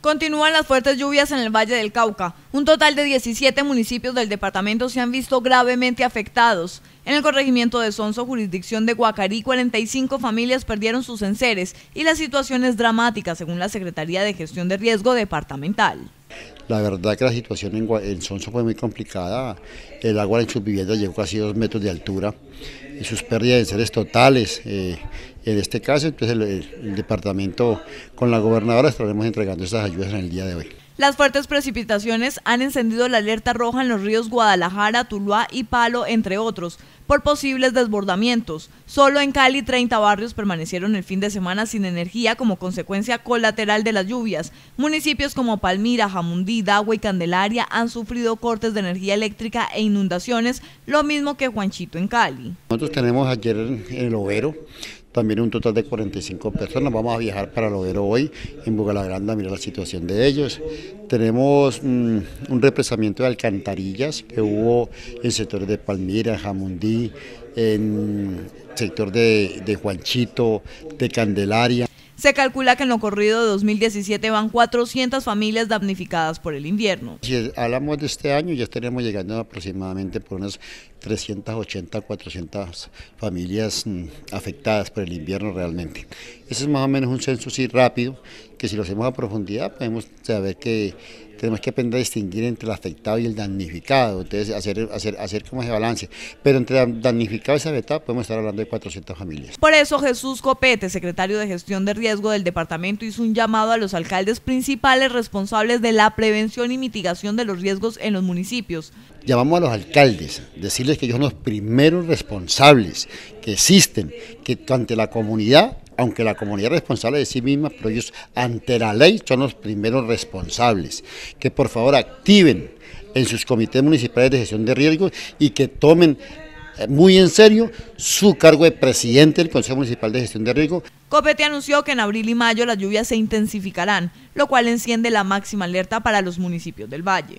Continúan las fuertes lluvias en el Valle del Cauca. Un total de 17 municipios del departamento se han visto gravemente afectados. En el corregimiento de Sonso, jurisdicción de Guacarí, 45 familias perdieron sus enseres y la situación es dramática, según la Secretaría de Gestión de Riesgo Departamental. La verdad que la situación en, Sonso fue muy complicada. El agua en sus viviendas llegó casi dos metros de altura y sus pérdidas de seres totales. Eh, en este caso, entonces el, departamento con la gobernadora estaremos entregando esas ayudas en el día de hoy. Las fuertes precipitaciones han encendido la alerta roja en los ríos Guadalajara, Tuluá y Palo, entre otros, por posibles desbordamientos. Solo en Cali 30 barrios permanecieron el fin de semana sin energía como consecuencia colateral de las lluvias. Municipios como Palmira, Jamundí, Dagua y Candelaria han sufrido cortes de energía eléctrica e inundaciones, lo mismo que Juanchito en Cali. Nosotros tenemos ayer el Overo también un total de 45 personas. Vamos a viajar para lo ver hoy en Bugalagranda a mirar la situación de ellos. Tenemos mm, un represamiento de alcantarillas que hubo en sectores de Palmira, Jamundí, en sector de, de Juanchito, de Candelaria. Se calcula que en lo corrido de 2017 van 400 familias damnificadas por el invierno. Si hablamos de este año, ya estaremos llegando aproximadamente por unas 380, 400 familias mm, afectadas por el invierno realmente. Ese es más o menos un censo así rápido, que si lo hacemos a profundidad podemos saber que tenemos que aprender a distinguir entre el afectado y el damnificado, entonces hacer, hacer, hacer como ese balance. Pero entre damnificado y afectado podemos estar hablando de 400 familias. Por eso Jesús Copete, secretario de Gestión de Riesgo del departamento, hizo un llamado a los alcaldes principales responsables de la prevención y mitigación de los riesgos en los municipios. Llamamos a los alcaldes, decirles que ellos son los primeros responsables que existen, que ante la comunidad aunque la comunidad responsable de sí misma, pero ellos ante la ley son los primeros responsables. Que por favor activen en sus comités municipales de gestión de riesgos y que tomen eh, muy en serio su cargo de presidente del Consejo Municipal de Gestión de Riesgo. Copete anunció que en abril y mayo las lluvias se intensificarán, lo cual enciende la máxima alerta para los municipios del Valle.